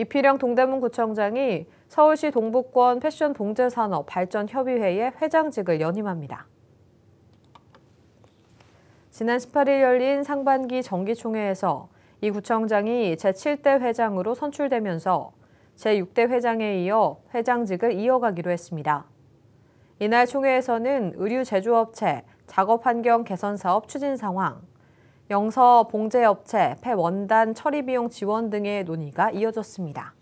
이필영 동대문 구청장이 서울시 동북권 패션 봉제산업 발전협의회의 회장직을 연임합니다. 지난 18일 열린 상반기 정기총회에서 이 구청장이 제7대 회장으로 선출되면서 제6대 회장에 이어 회장직을 이어가기로 했습니다. 이날 총회에서는 의류 제조업체, 작업환경 개선사업 추진 상황, 영서 봉제업체, 폐원단 처리 비용 지원 등의 논의가 이어졌습니다.